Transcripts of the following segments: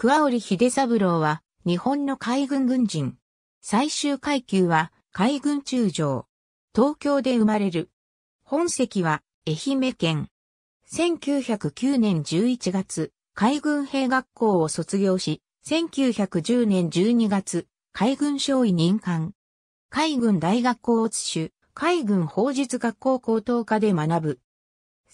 桑折秀三郎は、日本の海軍軍人。最終階級は、海軍中将。東京で生まれる。本籍は、愛媛県。1909年11月、海軍兵学校を卒業し、1910年12月、海軍少尉任官。海軍大学校を主、海軍法術学校高等科で学ぶ。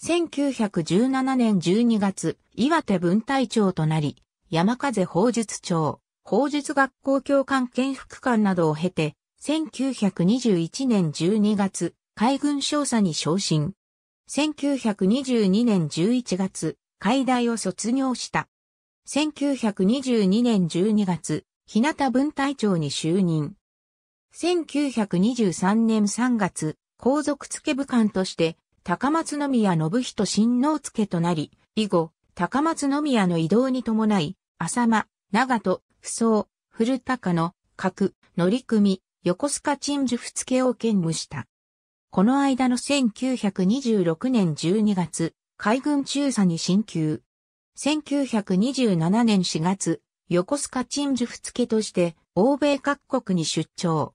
1917年12月、岩手分隊長となり、山風法術長、法術学校教官兼副官などを経て、1921年12月、海軍少佐に昇進。1922年11月、海大を卒業した。1922年12月、日向分隊長に就任。1923年3月、皇族付部官として、高松宮信人親王付となり、以後、高松宮の移動に伴い、浅間、長戸、不相、古高の、核、乗組、横須賀鎮守付けを兼務した。この間の1926年12月、海軍中佐に進級。1927年4月、横須賀鎮守付けとして欧米各国に出張。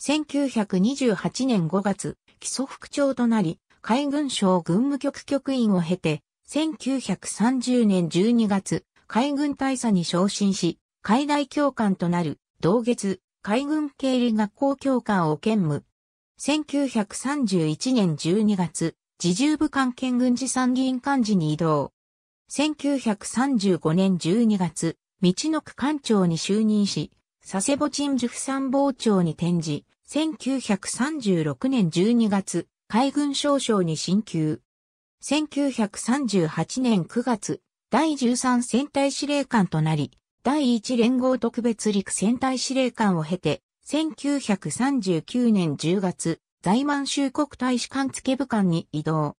1928年5月、基礎副長となり、海軍省軍務局局員を経て、1930年12月、海軍大佐に昇進し、海大教官となる、同月、海軍経理学校教官を兼務。1931年12月、自重部官県軍事参議院幹事に移動。1935年12月、道の区官庁に就任し、佐世保鎮守府参謀長に転じ、1936年12月、海軍少将に進級。1938年9月、第13戦隊司令官となり、第1連合特別陸戦隊司令官を経て、1939年10月、在満州国大使館付部官に移動。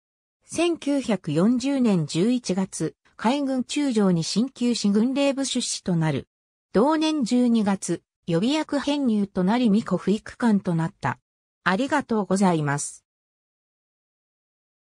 1940年11月、海軍中将に新旧市軍令部出資となる。同年12月、予備役編入となり未庫不育官となった。ありがとうございます。